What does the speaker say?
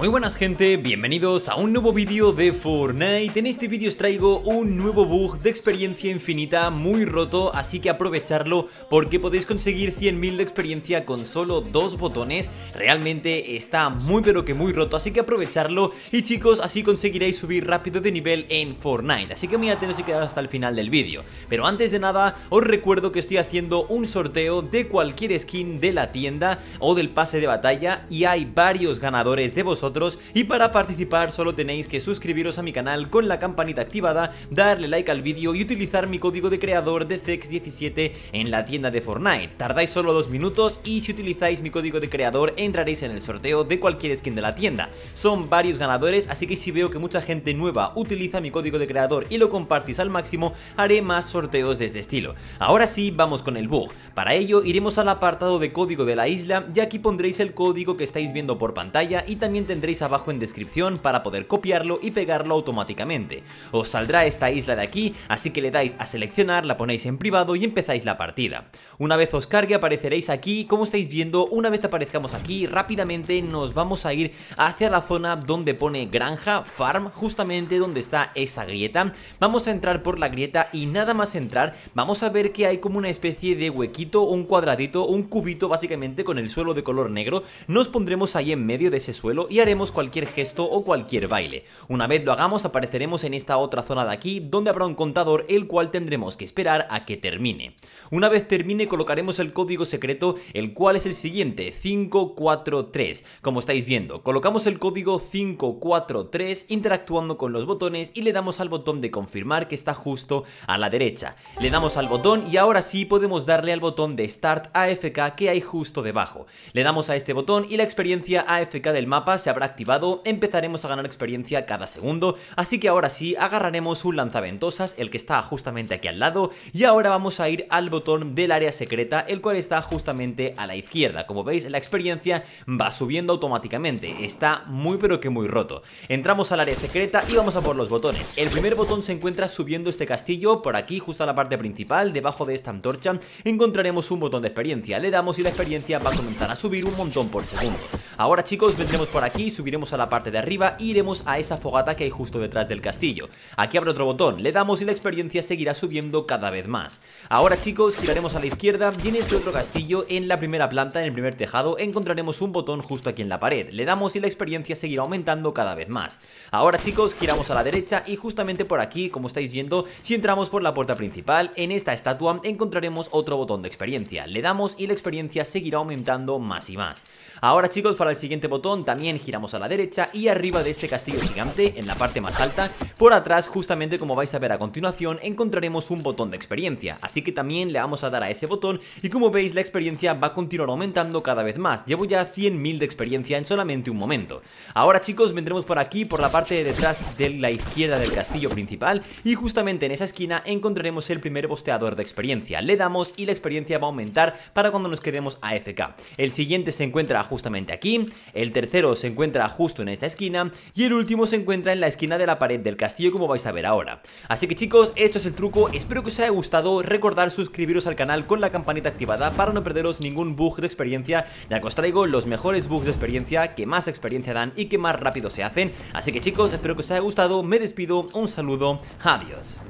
muy buenas gente, bienvenidos a un nuevo vídeo de Fortnite En este vídeo os traigo un nuevo bug de experiencia infinita muy roto Así que aprovecharlo porque podéis conseguir 100.000 de experiencia con solo dos botones Realmente está muy pero que muy roto, así que aprovecharlo Y chicos, así conseguiréis subir rápido de nivel en Fortnite Así que muy atentos y quedad hasta el final del vídeo Pero antes de nada, os recuerdo que estoy haciendo un sorteo de cualquier skin de la tienda o del pase de batalla Y hay varios ganadores de vosotros y para participar solo tenéis que suscribiros a mi canal con la campanita activada, darle like al vídeo y utilizar mi código de creador de zex 17 en la tienda de Fortnite. Tardáis solo dos minutos y si utilizáis mi código de creador entraréis en el sorteo de cualquier skin de la tienda. Son varios ganadores, así que si veo que mucha gente nueva utiliza mi código de creador y lo compartís al máximo, haré más sorteos de este estilo. Ahora sí, vamos con el bug. Para ello iremos al apartado de código de la isla y aquí pondréis el código que estáis viendo por pantalla y también tendréis abajo en descripción para poder copiarlo y pegarlo automáticamente. Os saldrá esta isla de aquí, así que le dais a seleccionar, la ponéis en privado y empezáis la partida. Una vez os cargue apareceréis aquí, como estáis viendo, una vez aparezcamos aquí, rápidamente nos vamos a ir hacia la zona donde pone granja, farm, justamente donde está esa grieta. Vamos a entrar por la grieta y nada más entrar, vamos a ver que hay como una especie de huequito, un cuadradito, un cubito básicamente con el suelo de color negro. Nos pondremos ahí en medio de ese suelo y haremos cualquier gesto o cualquier baile. Una vez lo hagamos apareceremos en esta otra zona de aquí donde habrá un contador el cual tendremos que esperar a que termine. Una vez termine colocaremos el código secreto el cual es el siguiente 543. Como estáis viendo colocamos el código 543 interactuando con los botones y le damos al botón de confirmar que está justo a la derecha. Le damos al botón y ahora sí podemos darle al botón de Start AFK que hay justo debajo. Le damos a este botón y la experiencia AFK del mapa se habrá activado, empezaremos a ganar experiencia cada segundo, así que ahora sí agarraremos un lanzaventosas, el que está justamente aquí al lado, y ahora vamos a ir al botón del área secreta, el cual está justamente a la izquierda. Como veis, la experiencia va subiendo automáticamente, está muy pero que muy roto. Entramos al área secreta y vamos a por los botones. El primer botón se encuentra subiendo este castillo, por aquí, justo a la parte principal, debajo de esta antorcha, encontraremos un botón de experiencia. Le damos y la experiencia va a comenzar a subir un montón por segundo. Ahora chicos, vendremos por aquí subiremos a la parte de arriba Y iremos a esa fogata que hay justo detrás del castillo. Aquí abre otro botón, le damos y la experiencia seguirá subiendo cada vez más. Ahora chicos, giraremos a la izquierda y en este otro castillo, en la primera planta, en el primer tejado, encontraremos un botón justo aquí en la pared. Le damos y la experiencia seguirá aumentando cada vez más. Ahora chicos, giramos a la derecha y justamente por aquí, como estáis viendo, si entramos por la puerta principal, en esta estatua encontraremos otro botón de experiencia. Le damos y la experiencia seguirá aumentando más y más. Ahora chicos, para el siguiente botón también giramos Tiramos a la derecha y arriba de este castillo gigante, en la parte más alta, por atrás, justamente como vais a ver a continuación, encontraremos un botón de experiencia, así que también le vamos a dar a ese botón y como veis la experiencia va a continuar aumentando cada vez más, llevo ya 100.000 de experiencia en solamente un momento. Ahora chicos, vendremos por aquí, por la parte de detrás de la izquierda del castillo principal y justamente en esa esquina encontraremos el primer bosteador de experiencia, le damos y la experiencia va a aumentar para cuando nos quedemos a FK El siguiente se encuentra justamente aquí, el tercero se encuentra encuentra justo en esta esquina y el último se encuentra en la esquina de la pared del castillo como vais a ver ahora. Así que chicos, esto es el truco, espero que os haya gustado, recordar suscribiros al canal con la campanita activada para no perderos ningún bug de experiencia, ya que os traigo los mejores bugs de experiencia que más experiencia dan y que más rápido se hacen. Así que chicos, espero que os haya gustado, me despido, un saludo, adiós.